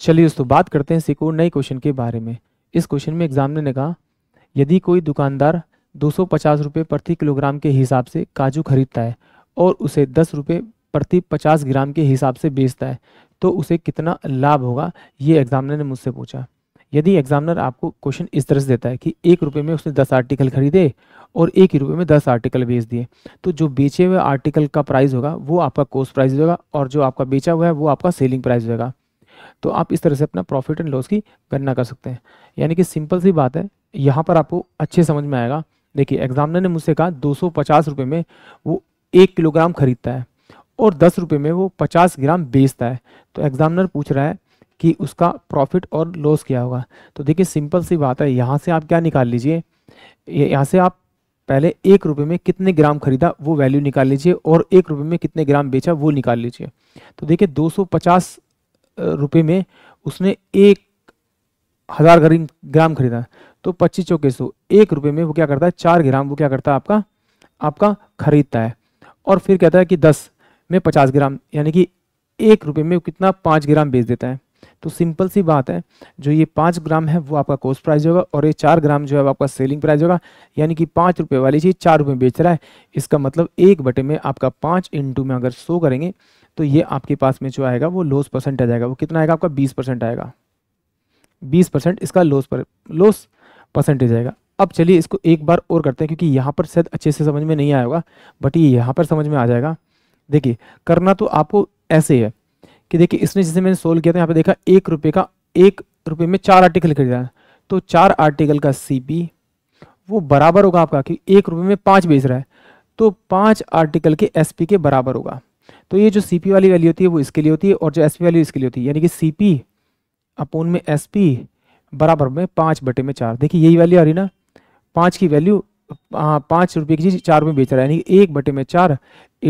चलिए दोस्तों बात करते हैं सिकोर नए क्वेश्चन के बारे में इस क्वेश्चन में एग्जामिनर ने कहा यदि कोई दुकानदार दो सौ प्रति किलोग्राम के हिसाब से काजू खरीदता है और उसे दस रुपये प्रति पचास ग्राम के हिसाब से बेचता है तो उसे कितना लाभ होगा ये एग्जामिनर ने मुझसे पूछा यदि एग्जामिनर आपको क्वेश्चन इस तरह से देता है कि एक रुपये में उसने दस आर्टिकल खरीदे और एक ही रुपये में दस आर्टिकल बेच दिए तो जो बेचे हुए आर्टिकल का प्राइस होगा वो आपका कोस्ट प्राइस होगा और जो आपका बेचा हुआ है वो आपका सेलिंग प्राइस होगा तो आप इस तरह से अपना प्रॉफिट एंड लॉस की गणना कर सकते हैं यानी कि सिंपल सी बात है यहाँ पर आपको अच्छे समझ में आएगा देखिए एग्जामिनर ने मुझसे कहा दो सौ में वो एक किलोग्राम खरीदता है और दस रुपये में वो पचास ग्राम बेचता है तो एग्जामिनर पूछ रहा है कि उसका प्रॉफिट और लॉस क्या होगा तो देखिए सिंपल सी बात है यहाँ से आप क्या निकाल लीजिए यहाँ से आप पहले एक रुपये में कितने ग्राम खरीदा वो वैल्यू निकाल लीजिए और एक रुपये में कितने ग्राम बेचा वो निकाल लीजिए तो देखिए 250 रुपये में उसने एक हज़ार ग्राम खरीदा तो पच्चीस चौके सौ एक रुपये में वो क्या करता है चार ग्राम वो क्या करता है आपका आपका खरीदता है और फिर कहता है कि दस में पचास ग्राम यानी कि एक रुपये में कितना पाँच ग्राम बेच देता है तो सिंपल सी बात है जो ये पाँच ग्राम है वो आपका कॉस्ट प्राइस होगा और ये चार ग्राम जो है वो आपका सेलिंग प्राइस होगा यानी कि पाँच रुपये वाली चीज़ चार रुपये बेच रहा है इसका मतलब एक बटे में आपका पाँच इंटू में अगर सो करेंगे तो ये आपके पास में जो आएगा वो लॉस परसेंट आ जाएगा वो कितना आएगा आपका बीस परसेंट आएगा बीस परसेंट इसका लॉस पर लॉस परसेंटेज आएगा अब चलिए इसको एक बार और करते हैं क्योंकि यहाँ पर शायद अच्छे से समझ में नहीं आएगा बट ये यहाँ पर समझ में आ जाएगा देखिए करना तो आपको ऐसे है कि देखिए इसने जैसे मैंने सोल्व किया था यहाँ पे देखा एक रुपये का एक रुपये में चार आर्टिकल खरीदा तो चार आर्टिकल का सी वो बराबर होगा आपका कि एक रुपये में पाँच बेच रहा है तो पाँच आर्टिकल के एस के बराबर होगा तो ये जो सी वाली वैल्यू होती है वो इसके लिए होती है और जो एस वैल्यू इसके लिए होती है यानी कि सी पी में एस बराबर में पाँच बटे में चार देखिए यही वैल्यू आ रही ना पाँच की वैल्यू पाँच रुपये की चीज़ चार में बेच रहा है यानी एक बटे में चार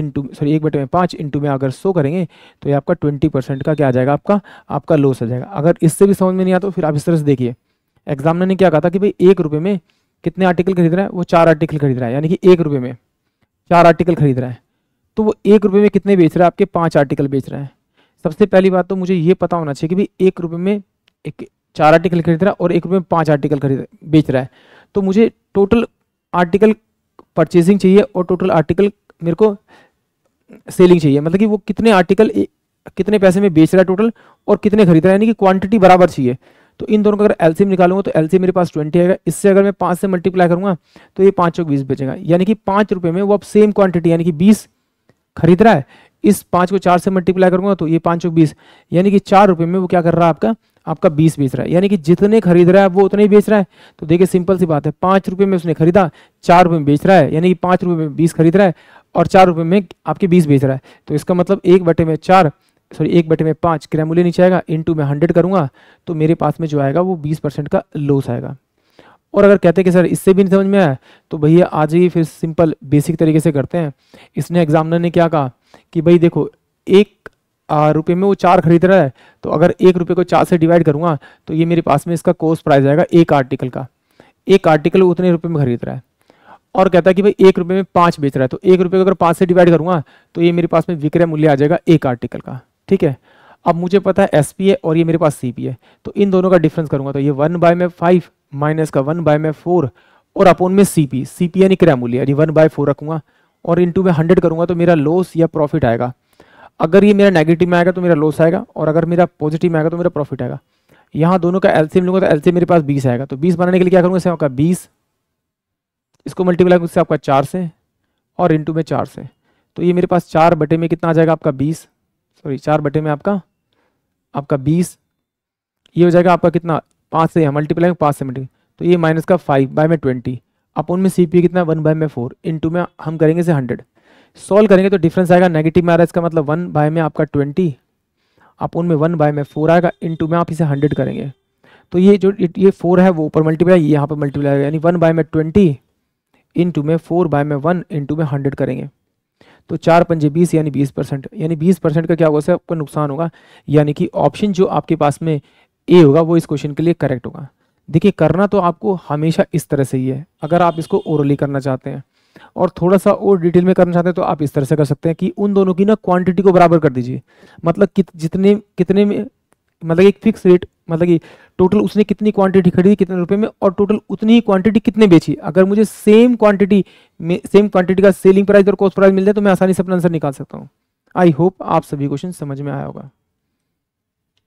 इंटू सॉरी एक बटे में पाँच इंटू में अगर सो करेंगे तो ये आपका ट्वेंटी परसेंट का क्या आ जाएगा आपका आपका लॉस आ जाएगा अगर इससे भी समझ में नहीं आता तो फिर आप इस तरह से देखिए एग्जामिनर ने क्या कहा था कि भाई एक रुपये में कितने आर्टिकल खरीद रहा है वो चार आर्टिकल खरीद रहा है यानी कि एक रुपये में चार आर्टिकल खरीद रहा है तो वो एक रुपये में कितने बेच रहा है आपके पाँच आर्टिकल बेच रहा है सबसे पहली बात तो मुझे ये पता होना चाहिए कि भाई एक रुपये में एक चार आर्टिकल खरीद रहा है और एक रुपये में पाँच आर्टिकल खरीद बेच रहा है तो मुझे टोटल आर्टिकल परचेजिंग चाहिए और टोटल आर्टिकल मेरे को सेलिंग चाहिए मतलब कि वो कितने आर्टिकल कितने पैसे में बेच रहा है टोटल और कितने खरीद रहा है यानी कि क्वांटिटी बराबर चाहिए तो इन दोनों का अगर एलसीएम निकालूंगा तो एलसीएम मेरे पास ट्वेंटी आएगा इससे अगर मैं पाँच से मल्टीप्लाई करूंगा तो ये पाँच चौक बीस बेचेगा यानी कि पाँच रुपये में वो अब सेम क्वांटिटी यानी कि बीस खरीद रहा है इस पाँच को चार से मल्टीप्लाई करूंगा तो ये पाँच सौ बीस यानी कि चार रुपये में वो क्या कर रहा है आपका आपका बीस बेच रहा है यानी कि जितने खरीद रहा है वो उतने ही बेच रहा है तो देखिए सिंपल सी बात है पाँच रुपये में उसने खरीदा चार रुपये में बेच रहा है यानी कि पाँच रुपये में बीस खरीद रहा है और चार रुपये में आपके बीस बेच रहा है तो इसका मतलब एक बटे में चार सॉरी एक बटे में पाँच ग्रेमुले नीचे आएगा इन टू में हंड्रेड करूँगा तो मेरे पास में जो आएगा वो बीस परसेंट का लॉस आएगा और अगर कहते हैं कि सर इससे भी नहीं समझ में आया तो भैया आज ही फिर सिंपल बेसिक तरीके से करते हैं इसने एग्जामिनर ने क्या कहा कि भाई देखो एक रुपये में वो चार खरीद रहा है तो अगर एक रुपये को चार से डिवाइड करूँगा तो ये मेरे पास में इसका कोर्स प्राइस आएगा एक आर्टिकल का एक आर्टिकल उतने रुपये में खरीद रहा है और कहता है कि भाई एक रुपये में पाँच बेच रहा है तो एक रुपये को अगर पाँच से डिवाइड करूँगा तो ये मेरे पास में विक्रय मूल्य आ जाएगा एक आर्टिकल का ठीक है अब मुझे पता है एस है और ये मेरे पास सी है तो इन दोनों का डिफरेंस करूँगा तो ये वन बाय में फाइव माइनस का वन बाय में फोर और अपोन में सी पी सी पी यानी क्रय मूल्य यानी वन बाय फोर रखूँगा और टू में हंड्रेड करूँगा तो मेरा लॉस या प्रॉफिट आएगा अगर ये मेरा नेगेटिव में आएगा तो मेरा लॉस आएगा और अगर मेरा पॉजिटिव में आएगा तो मेरा प्रॉफिट आएगा यहाँ दोनों का एलसीएम लूंगा तो एलसीएम मेरे पास बीस आएगा तो बीस बनाने के लिए क्या करूँगा इससे आपका बीस इसको मल्टीप्लाई उससे आपका चार से और इंटू में चार से तो ये मेरे पास चार बटे में कितना आ जाएगा आपका बीस सॉरी चार बटे में आपका आपका बीस ये हो जाएगा आपका कितना पाँच से मल्टीप्लाई पाँच से मल्टीप्लाई तो ये माइनस का फाइव बाय में ट्वेंटी अपन में सी कितना वन बाय में फोर इंटू में हम करेंगे से हंड्रेड सॉल्व करेंगे तो डिफरेंस आएगा नेगेटिव में आ रहा है इसका मतलब वन बाय में आपका ट्वेंटी आप उनमें वन बाय में फोर आएगा इन टू में आप इसे हंड्रेड करेंगे तो ये जो ये फोर है वो ऊपर मल्टीप्लाई ये यहाँ पर मल्टीप्लाई आएगा यानी वन बाय में ट्वेंटी इन टू में फोर बाय में वन इन टू में हंड्रेड करेंगे तो चार पंजे बीस यानी बीस परसेंट यानी बीस परसेंट का क्या होगा सर आपका नुकसान होगा यानी कि ऑप्शन जो आपके पास में ए होगा वो इस क्वेश्चन के लिए करेक्ट होगा देखिए करना तो आपको हमेशा इस तरह से ही है अगर आप इसको ओरली करना चाहते हैं और थोड़ा सा और डिटेल में करना चाहते हैं तो आप इस तरह से कर सकते हैं कि उन दोनों की ना क्वांटिटी को बराबर कर दीजिए मतलब कित, जितने कितने में मतलब एक फिक्स रेट मतलब कि टोटल उसने कितनी क्वांटिटी खरीदी कितने रुपए में और टोटल उतनी ही क्वांटिटी कितने बेची अगर मुझे सेम क्वांटिटी में सेम क्वांटिटी का सेलिंग प्राइस और कॉस्ट प्राइस मिल जाए तो मैं आसानी से अपना आंसर निकाल सकता हूँ आई होप आप सभी क्वेश्चन समझ में आया होगा